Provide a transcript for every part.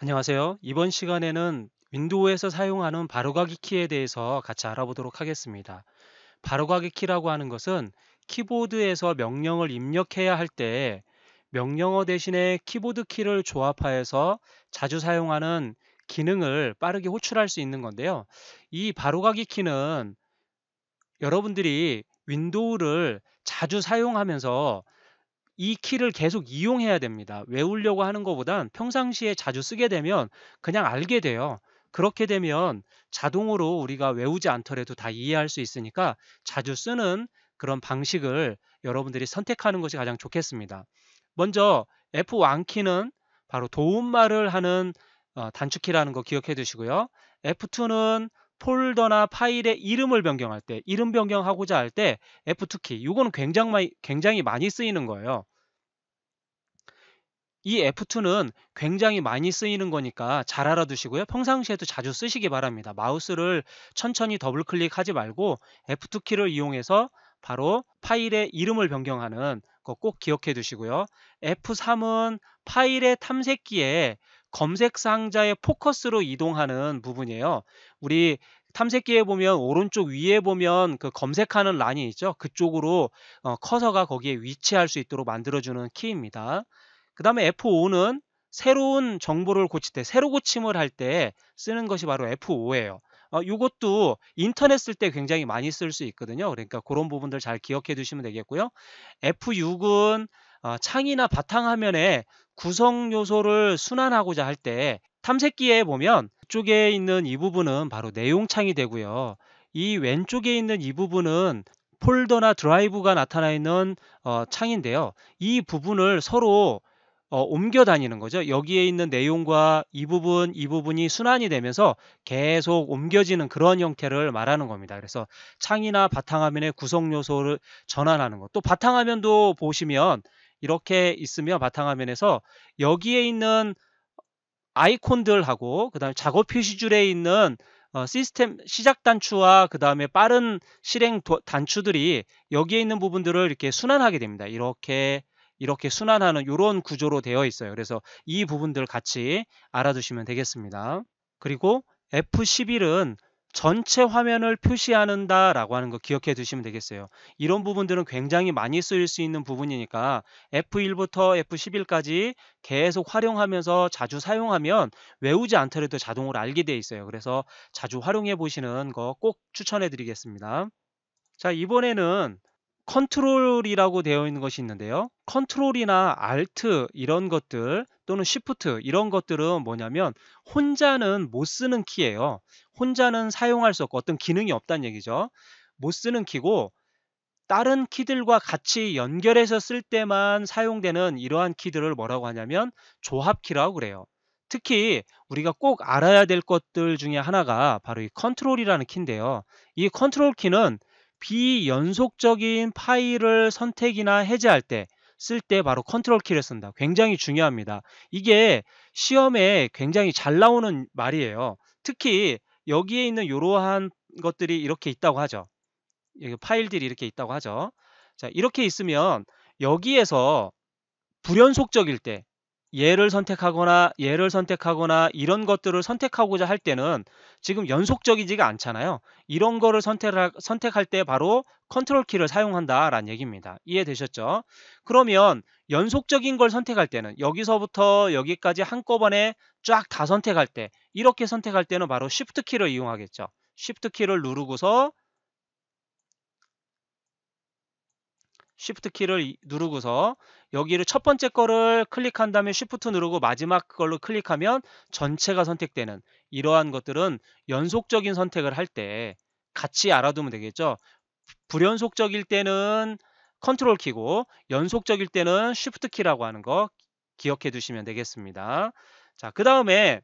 안녕하세요. 이번 시간에는 윈도우에서 사용하는 바로가기 키에 대해서 같이 알아보도록 하겠습니다. 바로가기 키라고 하는 것은 키보드에서 명령을 입력해야 할 때 명령어 대신에 키보드 키를 조합하여서 자주 사용하는 기능을 빠르게 호출할 수 있는 건데요. 이 바로가기 키는 여러분들이 윈도우를 자주 사용하면서 이 키를 계속 이용해야 됩니다. 외우려고 하는 것보단 평상시에 자주 쓰게 되면 그냥 알게 돼요. 그렇게 되면 자동으로 우리가 외우지 않더라도 다 이해할 수 있으니까 자주 쓰는 그런 방식을 여러분들이 선택하는 것이 가장 좋겠습니다. 먼저 F1키는 바로 도움말을 하는 어, 단축키라는 거 기억해 두시고요. F2는 폴더나 파일의 이름을 변경할 때, 이름 변경하고자 할 때 F2키, 이거는 굉장히, 굉장히 많이 쓰이는 거예요. 이 F2는 굉장히 많이 쓰이는 거니까 잘 알아두시고요. 평상시에도 자주 쓰시기 바랍니다. 마우스를 천천히 더블 클릭하지 말고 F2 키를 이용해서 바로 파일의 이름을 변경하는 거 꼭 기억해 두시고요. F3은 파일의 탐색기에 검색 상자의 포커스로 이동하는 부분이에요. 우리 탐색기에 보면 오른쪽 위에 보면 그 검색하는 란이 있죠. 그쪽으로 어, 커서가 거기에 위치할 수 있도록 만들어주는 키입니다. 그 다음에 F5는 새로운 정보를 고칠 때, 새로 고침을 할 때 쓰는 것이 바로 F5예요. 어, 이것도 인터넷 쓸 때 굉장히 많이 쓸 수 있거든요. 그러니까 그런 부분들 잘 기억해 두시면 되겠고요. F6은 어, 창이나 바탕화면에 구성 요소를 순환하고자 할때 탐색기에 보면 쪽에 있는 이 부분은 바로 내용창이 되고요. 이 왼쪽에 있는 이 부분은 폴더나 드라이브가 나타나 있는 어, 창인데요. 이 부분을 서로 어, 옮겨 다니는 거죠. 여기에 있는 내용과 이 부분, 이 부분이 순환이 되면서 계속 옮겨지는 그런 형태를 말하는 겁니다. 그래서 창이나 바탕화면의 구성 요소를 전환하는 것. 또 바탕화면도 보시면 이렇게 있으며 바탕화면에서 여기에 있는 아이콘들하고 그 다음에 작업 표시줄에 있는 어, 시스템 시작 단추와 그 다음에 빠른 실행 도, 단추들이 여기에 있는 부분들을 이렇게 순환하게 됩니다. 이렇게 이렇게 순환하는 이런 구조로 되어 있어요. 그래서 이 부분들 같이 알아두시면 되겠습니다. 그리고 F11은 전체 화면을 표시하는다 라고 하는 거 기억해 두시면 되겠어요. 이런 부분들은 굉장히 많이 쓰일 수 있는 부분이니까 F1부터 F11까지 계속 활용하면서 자주 사용하면 외우지 않더라도 자동으로 알게 돼 있어요. 그래서 자주 활용해 보시는 거 꼭 추천해 드리겠습니다. 자 이번에는 컨트롤이라고 되어 있는 것이 있는데요. 컨트롤이나 알트 이런 것들 또는 시프트 이런 것들은 뭐냐면 혼자는 못 쓰는 키예요. 혼자는 사용할 수 없고 어떤 기능이 없다는 얘기죠. 못 쓰는 키고 다른 키들과 같이 연결해서 쓸 때만 사용되는 이러한 키들을 뭐라고 하냐면 조합키라고 그래요. 특히 우리가 꼭 알아야 될 것들 중에 하나가 바로 이 컨트롤이라는 키인데요. 이 컨트롤 키는 비연속적인 파일을 선택이나 해제할 때 쓸 때 바로 컨트롤 키를 쓴다. 굉장히 중요합니다. 이게 시험에 굉장히 잘 나오는 말이에요. 특히 여기에 있는 이러한 것들이 이렇게 있다고 하죠. 여기 파일들이 이렇게 있다고 하죠. 자, 이렇게 있으면 여기에서 불연속적일 때 얘를 선택하거나 얘를 선택하거나 이런 것들을 선택하고자 할 때는 지금 연속적이지가 않잖아요. 이런 거를 선택할때 바로 컨트롤 키를 사용한다라는 얘기입니다. 이해되셨죠? 그러면 연속적인 걸 선택할 때는 여기서부터 여기까지 한꺼번에 쫙 다 선택할 때 이렇게 선택할 때는 바로 Shift 키를 이용하겠죠. Shift 키를 누르고서 쉬프트 키를 누르고서 여기를 첫 번째 거를 클릭한 다음에 쉬프트 누르고 마지막 걸로 클릭하면 전체가 선택되는 이러한 것들은 연속적인 선택을 할 때 같이 알아두면 되겠죠. 불연속적일 때는 컨트롤 키고 연속적일 때는 쉬프트 키라고 하는 거 기억해 두시면 되겠습니다. 자, 그 다음에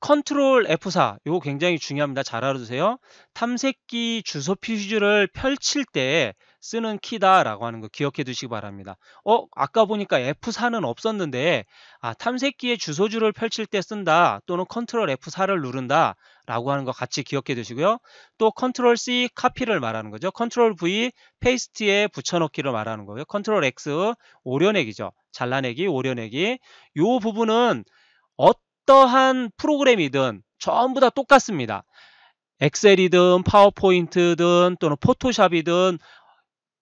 컨트롤 F4 이거 굉장히 중요합니다. 잘 알아두세요. 탐색기 주소 표시를 펼칠 때 쓰는 키다라고 하는 거 기억해 두시기 바랍니다. 어? 아까 보니까 F4는 없었는데 아, 탐색기의 주소줄을 펼칠 때 쓴다 또는 컨트롤 F4를 누른다 라고 하는 거 같이 기억해 두시고요. 또 컨트롤 C 카피를 말하는 거죠. 컨트롤 V 페이스트에 붙여넣기를 말하는 거예요 컨트롤 X 오려내기죠. 잘라내기, 오려내기 요 부분은 어떠한 프로그램이든 전부 다 똑같습니다. 엑셀이든 파워포인트든 또는 포토샵이든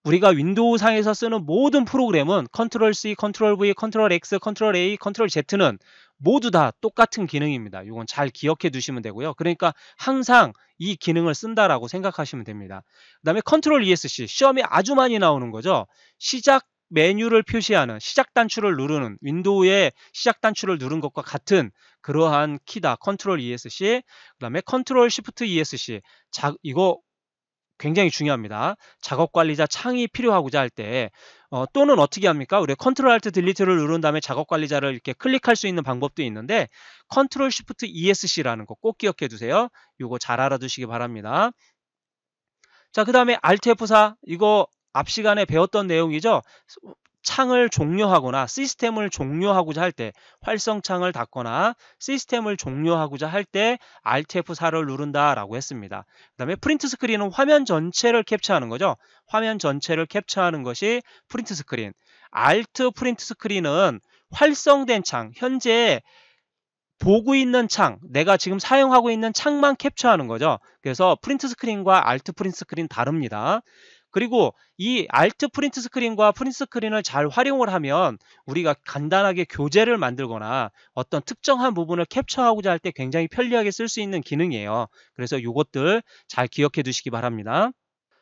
우리가 윈도우 상에서 쓰는 모든 프로그램은 컨트롤 C, 컨트롤 V, 컨트롤 X, 컨트롤 A, 컨트롤 Z는 모두 다 똑같은 기능입니다. 이건 잘 기억해 두시면 되고요. 그러니까 항상 이 기능을 쓴다라고 생각하시면 됩니다. 그 다음에 컨트롤 ESC, 시험이 아주 많이 나오는 거죠. 시작 메뉴를 표시하는 시작 단추를 누르는 윈도우의 시작 단추를 누른 것과 같은 그러한 키다. 컨트롤 ESC, 그 다음에 컨트롤 i f t ESC. 이거 굉장히 중요합니다. 작업 관리자 창이 필요하고자 할때 어, 또는 어떻게 합니까? 우리 컨트롤 알트 딜리트를 누른 다음에 작업 관리자를 이렇게 클릭할 수 있는 방법도 있는데 컨트롤 시프트 ESC라는 거 꼭 기억해 두세요. 이거 잘 알아두시기 바랍니다. 자, 그 다음에 Alt F4 이거 앞 시간에 배웠던 내용이죠. 창을 종료하거나 시스템을 종료하고자 할 때 활성창을 닫거나 시스템을 종료하고자 할 때 Alt F4를 누른다라고 했습니다. 그 다음에 프린트 스크린은 화면 전체를 캡처하는 거죠. 화면 전체를 캡처하는 것이 프린트 스크린. Alt 프린트 스크린은 활성된 창, 현재 보고 있는 창, 내가 지금 사용하고 있는 창만 캡처하는 거죠. 그래서 프린트 스크린과 Alt 프린트 스크린 다릅니다. 그리고 이 알트 프린트 스크린과 프린트 스크린을 잘 활용을 하면 우리가 간단하게 교재를 만들거나 어떤 특정한 부분을 캡처하고자 할 때 굉장히 편리하게 쓸 수 있는 기능이에요. 그래서 이것들 잘 기억해 두시기 바랍니다.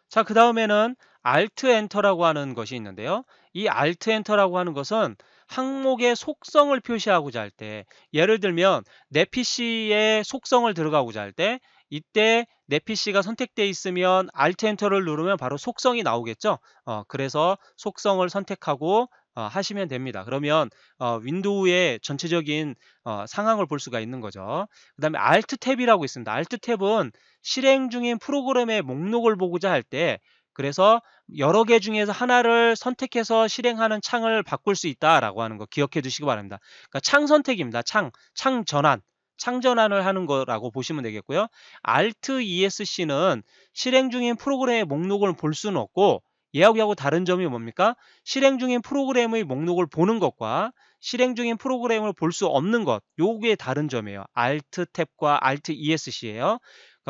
자, 그 다음에는 알트 엔터라고 하는 것이 있는데요. 이 알트 엔터라고 하는 것은 항목의 속성을 표시하고자 할 때 예를 들면 내 PC의 속성을 들어가고자 할 때 이때 내 PC가 선택되어 있으면 Alt Enter를 누르면 바로 속성이 나오겠죠. 어, 그래서 속성을 선택하고 어, 하시면 됩니다. 그러면 어, 윈도우의 전체적인 어, 상황을 볼 수가 있는 거죠. 그 다음에 Alt 탭이라고 있습니다. Alt 탭은 실행 중인 프로그램의 목록을 보고자 할때 그래서 여러 개 중에서 하나를 선택해서 실행하는 창을 바꿀 수 있다라고 하는 거 기억해 두시기 바랍니다. 그러니까 창 선택입니다. 창, 창 전환. 창전환을 하는 거라고 보시면 되겠고요. Alt ESC는 실행 중인 프로그램의 목록을 볼 수는 없고 예약하고 다른 점이 뭡니까? 실행 중인 프로그램의 목록을 보는 것과 실행 중인 프로그램을 볼 수 없는 것, 요게 다른 점이에요. Alt 탭과 Alt ESC예요.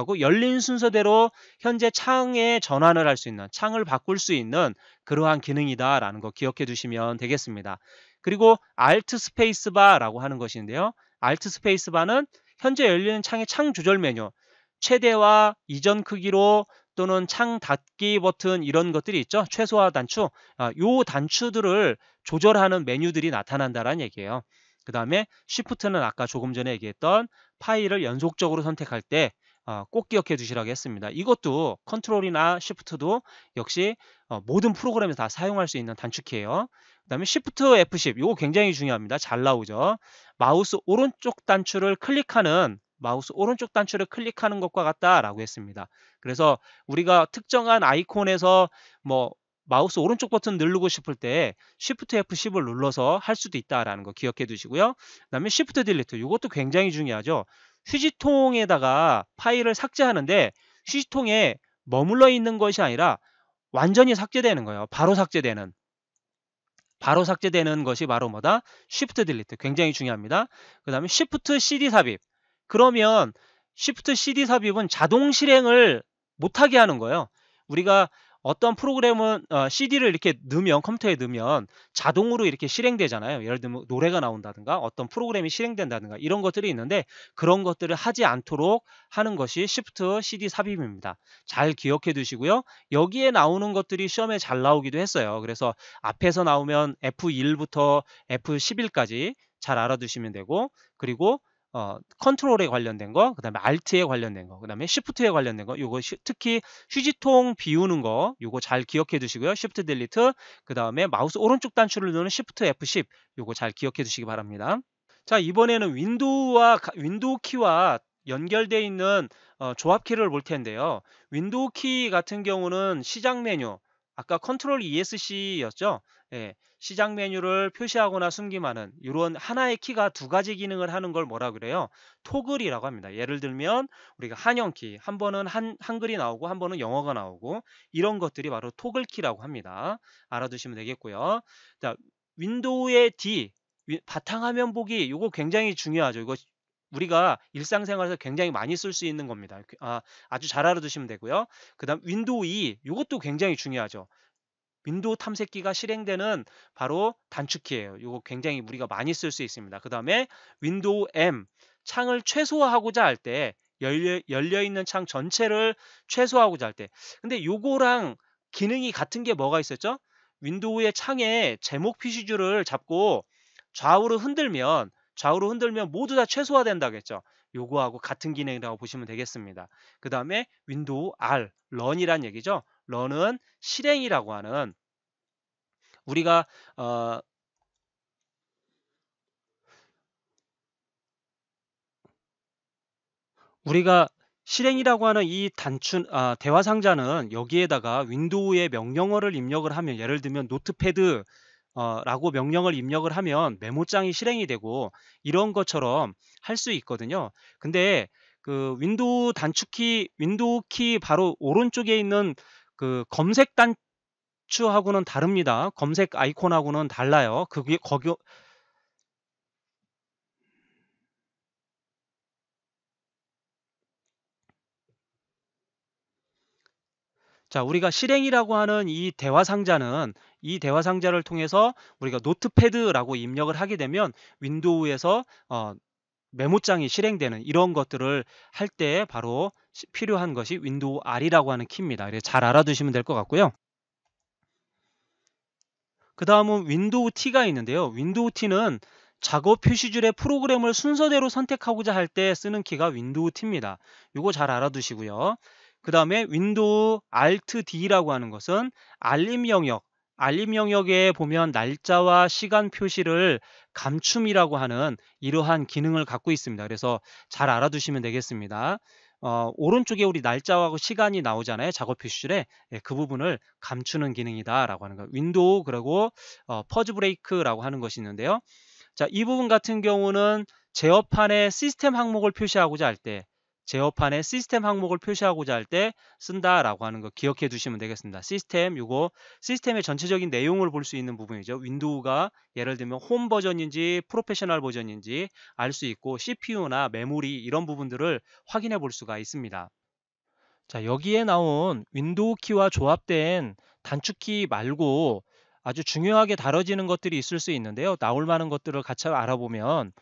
하고 열린 순서대로 현재 창에 전환을 할 수 있는 창을 바꿀 수 있는 그러한 기능이다라는 거 기억해 두시면 되겠습니다. 그리고 Alt 스페이스바라고 하는 것인데요. Alt 스페이스바는 현재 열리는 창의 창 조절 메뉴, 최대화 이전 크기로 또는 창 닫기 버튼 이런 것들이 있죠. 최소화 단추, 아, 요 단추들을 조절하는 메뉴들이 나타난다라는 얘기예요. 그 다음에 s h i f t 는 아까 조금 전에 얘기했던 파일을 연속적으로 선택할 때 어, 꼭 기억해 주시라고 했습니다. 이것도 컨트롤이나 시프트도 역시 어, 모든 프로그램에서 다 사용할 수 있는 단축키예요. 그 다음에 시프트 F10 이거 굉장히 중요합니다. 잘 나오죠. 마우스 오른쪽 단추를 클릭하는 마우스 오른쪽 단추를 클릭하는 것과 같다라고 했습니다. 그래서 우리가 특정한 아이콘에서 뭐 마우스 오른쪽 버튼 누르고 싶을 때 Shift F10을 눌러서 할 수도 있다라는 거 기억해 두시고요. 그 다음에 Shift Delete 이것도 굉장히 중요하죠. 휴지통에다가 파일을 삭제하는데 휴지통에 머물러 있는 것이 아니라 완전히 삭제되는 거예요. 바로 삭제되는. 바로 삭제되는 것이 바로 뭐다? s 프트 딜리트. 굉장히 중요합니다. 그 다음에 s 프트 CD 삽입. 그러면 s 프트 CD 삽입은 자동 실행을 못하게 하는 거예요. 우리가 어떤 프로그램은 어, CD를 이렇게 넣으면 컴퓨터에 넣으면 자동으로 이렇게 실행되잖아요. 예를 들면 뭐 노래가 나온다든가 어떤 프로그램이 실행된다든가 이런 것들이 있는데 그런 것들을 하지 않도록 하는 것이 Shift CD 삽입입니다. 잘 기억해 두시고요. 여기에 나오는 것들이 시험에 잘 나오기도 했어요. 그래서 앞에서 나오면 F1부터 F11까지 잘 알아두시면 되고 그리고 어, 컨트롤에 관련된 거, 그 다음에 Alt에 관련된 거, 그 다음에 Shift에 관련된 거, 요거 쉬, 특히 휴지통 비우는 거, 요거 잘 기억해 두시고요. Shift Delete, 그 다음에 마우스 오른쪽 단추를 누르는 Shift F10, 요거 잘 기억해 두시기 바랍니다. 자, 이번에는 윈도우와, 윈도우 키와 연결되어 있는 어, 조합 키를 볼 텐데요. 윈도우 키 같은 경우는 시작 메뉴, 아까 컨트롤 ESC였죠. 예, 시작 메뉴를 표시하거나 숨기만은 이런 하나의 키가 두 가지 기능을 하는 걸 뭐라 그래요? 토글이라고 합니다. 예를 들면 우리가 한영 키, 한 번은 한, 한글이 나오고 한 번은 영어가 나오고 이런 것들이 바로 토글 키라고 합니다. 알아두시면 되겠고요. 자, 윈도우의 D 바탕화면 보기 이거 굉장히 중요하죠. 이거 우리가 일상생활에서 굉장히 많이 쓸 수 있는 겁니다. 그, 아, 아주 잘 알아두시면 되고요. 그 다음 윈도우 2 이것도 굉장히 중요하죠. 윈도우 탐색기가 실행되는 바로 단축키예요. 이거 굉장히 우리가 많이 쓸 수 있습니다. 그 다음에 윈도우 M 창을 최소화하고자 할 때 열려, 열려 있는 창 전체를 최소화하고자 할 때 근데 요거랑 기능이 같은 게 뭐가 있었죠? 윈도우의 창에 제목 피시줄을 잡고 좌우로 흔들면 좌우로 흔들면 모두 다최소화된다고했죠 요거하고 같은 기능이라고 보시면 되겠습니다. 그 다음에 윈도우 R, 런이란 얘기죠. 런은 실행이라고 하는 우리가 어, 우리가 실행이라고 하는 이 단춘 아, 대화 상자는 여기에다가 윈도우의 명령어를 입력을 하면 예를 들면 노트패드 어, 라고 명령을 입력을 하면 메모장이 실행이 되고 이런 것처럼 할 수 있거든요. 근데 그 윈도우 단축키, 윈도우 키 바로 오른쪽에 있는 그 검색 단추하고는 다릅니다. 검색 아이콘하고는 달라요. 그게 거기 자, 우리가 실행이라고 하는 이 대화 상자는 이 대화 상자를 통해서 우리가 노트패드라고 입력을 하게 되면 윈도우에서 어, 메모장이 실행되는 이런 것들을 할 때 바로 필요한 것이 윈도우 R이라고 하는 키입니다. 그래서 잘 알아두시면 될 것 같고요. 그 다음은 윈도우 T가 있는데요. 윈도우 T는 작업 표시줄의 프로그램을 순서대로 선택하고자 할 때 쓰는 키가 윈도우 T입니다. 이거 잘 알아두시고요. 그 다음에 윈도우 Alt D라고 하는 것은 알림 영역, 알림 영역에 보면 날짜와 시간 표시를 감춤이라고 하는 이러한 기능을 갖고 있습니다. 그래서 잘 알아두시면 되겠습니다. 어, 오른쪽에 우리 날짜하고 그 시간이 나오잖아요. 작업 표시줄에 예, 그 부분을 감추는 기능이다라고 하는 거. 윈도우 그리고 어, 퍼즈 브레이크라고 하는 것이 있는데요. 자, 이 부분 같은 경우는 제어판에 시스템 항목을 표시하고자 할때 제어판에 시스템 항목을 표시하고자 할 때 쓴다라고 하는 거 기억해 두시면 되겠습니다. 시스템 요거 시스템의 전체적인 내용을 볼 수 있는 부분이죠. 윈도우가 예를 들면 홈 버전인지 프로페셔널 버전인지 알 수 있고 CPU나 메모리 이런 부분들을 확인해 볼 수가 있습니다. 자 여기에 나온 윈도우 키와 조합된 단축키 말고 아주 중요하게 다뤄지는 것들이 있을 수 있는데요. 나올 만한 것들을 같이 알아보면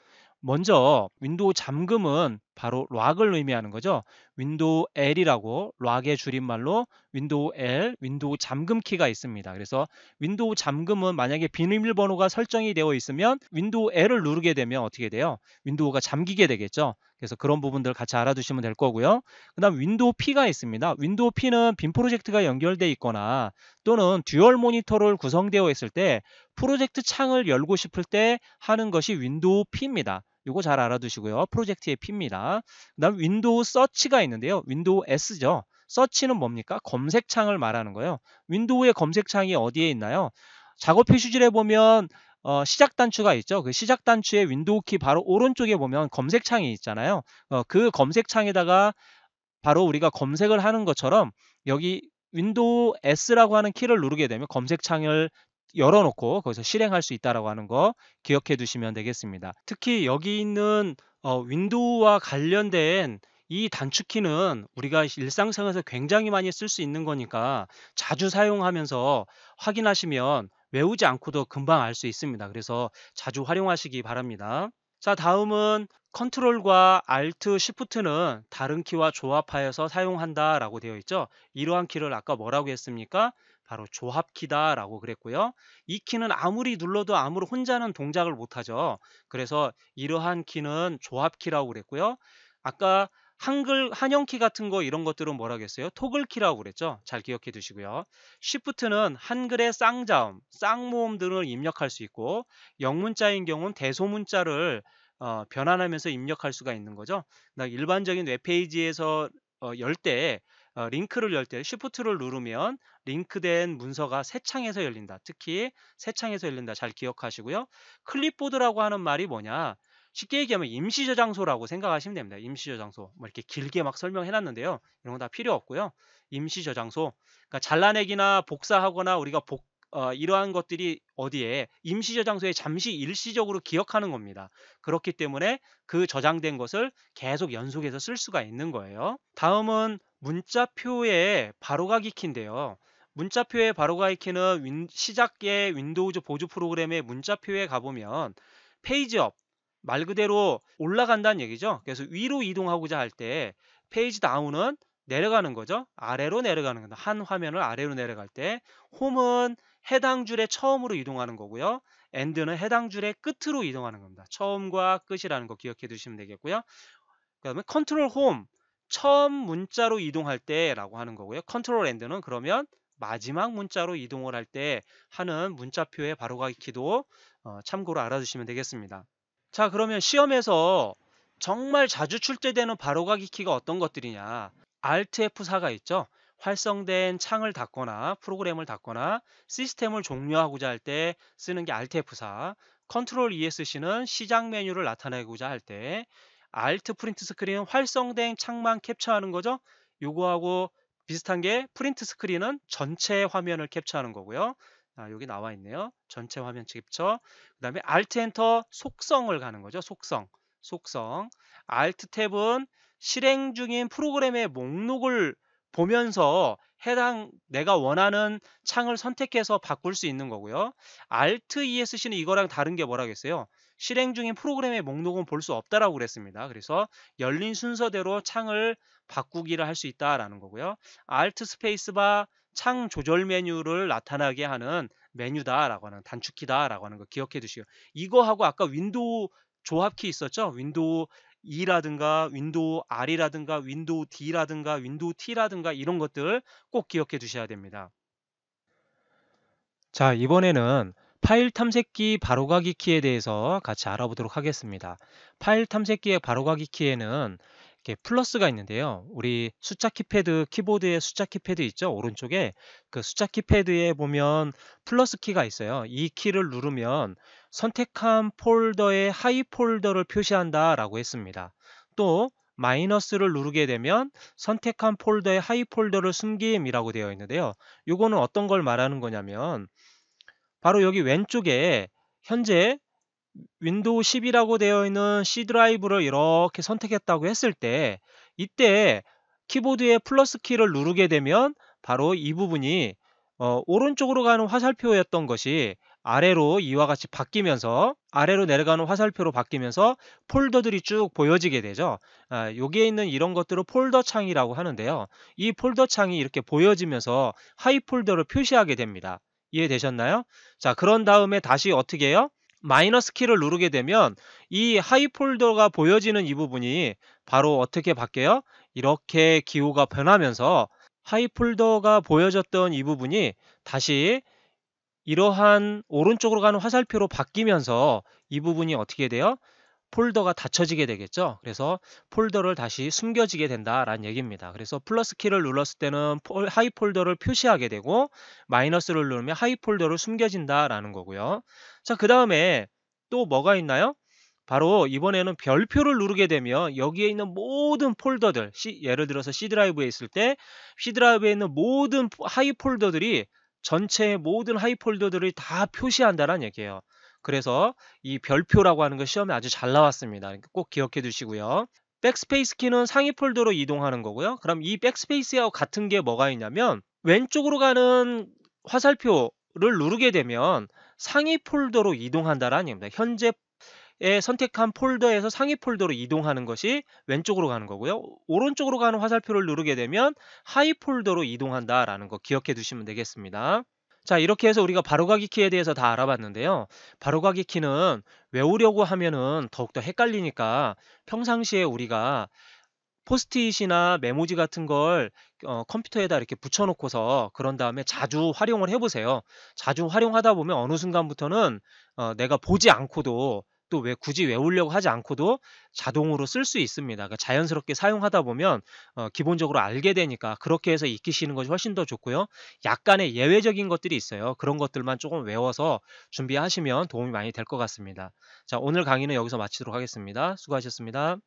먼저 윈도우 잠금은 바로 락을 의미하는 거죠. 윈도우 L이라고 락의 줄임말로 윈도우 L, 윈도우 잠금키가 있습니다. 그래서 윈도우 잠금은 만약에 비밀번호가 설정이 되어 있으면 윈도우 L을 누르게 되면 어떻게 돼요? 윈도우가 잠기게 되겠죠. 그래서 그런 부분들 같이 알아두시면 될 거고요. 그 다음 윈도우 P가 있습니다. 윈도우 P는 빔 프로젝트가 연결돼 있거나 또는 듀얼 모니터를 구성되어 있을 때 프로젝트 창을 열고 싶을 때 하는 것이 윈도우 P입니다. 요거 잘 알아두시고요. 프로젝트의 P입니다. 그 다음 윈도우 서치가 있는데요. 윈도우 S죠. 서치는 뭡니까? 검색창을 말하는 거예요. 윈도우의 검색창이 어디에 있나요? 작업 표시줄에 보면 어, 시작 단추가 있죠. 그 시작 단추의 윈도우 키 바로 오른쪽에 보면 검색창이 있잖아요. 어, 그 검색창에다가 바로 우리가 검색을 하는 것처럼 여기 윈도우 S라고 하는 키를 누르게 되면 검색창을 열어놓고 거기서 실행할 수 있다라고 하는 거 기억해 두시면 되겠습니다. 특히 여기 있는 어, 윈도우와 관련된 이 단축키는 우리가 일상생활에서 굉장히 많이 쓸 수 있는 거니까 자주 사용하면서 확인하시면 외우지 않고도 금방 알 수 있습니다. 그래서 자주 활용하시기 바랍니다. 자 다음은 컨트롤과 알트 시프트는 다른 키와 조합하여서 사용한다 라고 되어 있죠 이러한 키를 아까 뭐라고 했습니까 바로 조합키다라고 그랬고요. 이 키는 아무리 눌러도 아무리 혼자는 동작을 못하죠. 그래서 이러한 키는 조합키라고 그랬고요. 아까 한글 한영키 같은 거 이런 것들은 뭐라 그랬어요? 토글키라고 그랬죠. 잘 기억해 두시고요. 쉬프트는 한글의 쌍자음, 쌍모음 등을 입력할 수 있고 영문자인 경우는 대소문자를 어, 변환하면서 입력할 수가 있는 거죠. 일반적인 웹페이지에서 어, 열때 어, 링크를 열 때 Shift를 누르면 링크된 문서가 새 창에서 열린다. 특히 새 창에서 열린다. 잘 기억하시고요. 클립보드라고 하는 말이 뭐냐? 쉽게 얘기하면 임시 저장소라고 생각하시면 됩니다. 임시 저장소. 뭐 이렇게 길게 막 설명해 놨는데요. 이런 거 다 필요 없고요. 임시 저장소. 그러니까 잘라내기나 복사하거나 우리가 복 어, 이러한 것들이 어디에 임시 저장소에 잠시 일시적으로 기억하는 겁니다. 그렇기 때문에 그 저장된 것을 계속 연속해서 쓸 수가 있는 거예요. 다음은 문자표에 바로가기 키인데요. 문자표에 바로가기 키는 윈, 시작의 윈도우즈 보조 프로그램의 문자표에 가보면 페이지업 말 그대로 올라간다는 얘기죠. 그래서 위로 이동하고자 할 때 페이지 다운은 내려가는 거죠. 아래로 내려가는 거죠. 한 화면을 아래로 내려갈 때 홈은 해당 줄의 처음으로 이동하는 거고요. 엔드는 해당 줄의 끝으로 이동하는 겁니다. 처음과 끝이라는 거 기억해 두시면 되겠고요. 그다음에 컨트롤 홈 처음 문자로 이동할 때라고 하는 거고요. 컨트롤 엔드는 그러면 마지막 문자로 이동을 할 때 하는 문자표의 바로가기도 키 어, 참고로 알아두시면 되겠습니다. 자 그러면 시험에서 정말 자주 출제되는 바로가기 키가 어떤 것들이냐 Alt F4가 있죠. 활성된 창을 닫거나 프로그램을 닫거나 시스템을 종료하고자 할 때 쓰는 게 Alt F4 컨트롤 ESC는 시작 메뉴를 나타내고자 할때 알트 프린트 스크린은 활성된 창만 캡처하는 거죠. 요거하고 비슷한 게 프린트 스크린은 전체 화면을 캡처하는 거고요. 아, 여기 나와 있네요. 전체 화면 캡처. 그 다음에 Alt 엔터 속성을 가는 거죠. 속성. 속성. Alt 탭은 실행 중인 프로그램의 목록을 보면서 해당 내가 원하는 창을 선택해서 바꿀 수 있는 거고요. Alt ESC는 이거랑 다른 게 뭐라겠어요? 실행 중인 프로그램의 목록은 볼 수 없다라고 그랬습니다. 그래서 열린 순서대로 창을 바꾸기를 할 수 있다라는 거고요. Alt 스페이스바 창 조절 메뉴를 나타나게 하는 메뉴다라고 하는 단축키다라고 하는 거 기억해 두시고 이거하고 아까 윈도우 조합키 있었죠? 윈도우 E라든가 윈도우 R이라든가 윈도우 D라든가 윈도우 T라든가 이런 것들 꼭 기억해 두셔야 됩니다. 자 이번에는 파일 탐색기 바로가기 키에 대해서 같이 알아보도록 하겠습니다. 파일 탐색기의 바로가기 키에는 이렇게 플러스가 있는데요. 우리 숫자 키패드 키보드의 숫자 키패드 있죠? 오른쪽에 그 숫자 키패드에 보면 플러스 키가 있어요. 이 키를 누르면 선택한 폴더의 하이 폴더를 표시한다라고 했습니다. 또 마이너스를 누르게 되면 선택한 폴더의 하이 폴더를 숨김이라고 되어 있는데요. 이거는 어떤 걸 말하는 거냐면 바로 여기 왼쪽에 현재 윈도우 10이라고 되어 있는 C 드라이브를 이렇게 선택했다고 했을 때 이때 키보드의 플러스 키를 누르게 되면 바로 이 부분이 어, 오른쪽으로 가는 화살표였던 것이 아래로 이와 같이 바뀌면서 아래로 내려가는 화살표로 바뀌면서 폴더들이 쭉 보여지게 되죠. 아, 여기에 있는 이런 것들을 폴더 창이라고 하는데요. 이 폴더 창이 이렇게 보여지면서 하이 폴더를 표시하게 됩니다. 이해되셨나요? 자, 그런 다음에 다시 어떻게 해요? 마이너스 키를 누르게 되면 이 하이 폴더가 보여지는 이 부분이 바로 어떻게 바뀌어요? 이렇게 기호가 변하면서 하이 폴더가 보여졌던 이 부분이 다시 이러한 오른쪽으로 가는 화살표로 바뀌면서 이 부분이 어떻게 돼요? 폴더가 닫혀지게 되겠죠. 그래서 폴더를 다시 숨겨지게 된다라는 얘기입니다. 그래서 플러스 키를 눌렀을 때는 하이 폴더를 표시하게 되고 마이너스를 누르면 하이 폴더를 숨겨진다라는 거고요. 자, 그 다음에 또 뭐가 있나요? 바로 이번에는 별표를 누르게 되면 여기에 있는 모든 폴더들 C, 예를 들어서 C 드라이브에 있을 때 C 드라이브에 있는 모든 하이 폴더들이 전체의 모든 하이 폴더들을 다 표시한다는 라 얘기예요. 그래서 이 별표라고 하는 거 시험에 아주 잘 나왔습니다. 그러니까 꼭 기억해 두시고요. 백스페이스 키는 상위 폴더로 이동하는 거고요. 그럼 이 백스페이스하고 같은 게 뭐가 있냐면 왼쪽으로 가는 화살표를 누르게 되면 상위 폴더로 이동한다라는 겁니다. 현재 에 선택한 폴더에서 상위 폴더로 이동하는 것이 왼쪽으로 가는 거고요. 오른쪽으로 가는 화살표를 누르게 되면 하위 폴더로 이동한다라는 거 기억해 두시면 되겠습니다. 자, 이렇게 해서 우리가 바로가기 키에 대해서 다 알아봤는데요. 바로가기 키는 외우려고 하면은 더욱더 헷갈리니까 평상시에 우리가 포스트잇이나 메모지 같은 걸 어, 컴퓨터에다 이렇게 붙여놓고서 그런 다음에 자주 활용을 해보세요. 자주 활용하다 보면 어느 순간부터는 어, 내가 보지 않고도 또왜 굳이 외우려고 하지 않고도 자동으로 쓸 수 있습니다. 그러니까 자연스럽게 사용하다 보면 어, 기본적으로 알게 되니까 그렇게 해서 익히시는 것이 훨씬 더 좋고요. 약간의 예외적인 것들이 있어요. 그런 것들만 조금 외워서 준비하시면 도움이 많이 될 것 같습니다. 자, 오늘 강의는 여기서 마치도록 하겠습니다. 수고하셨습니다.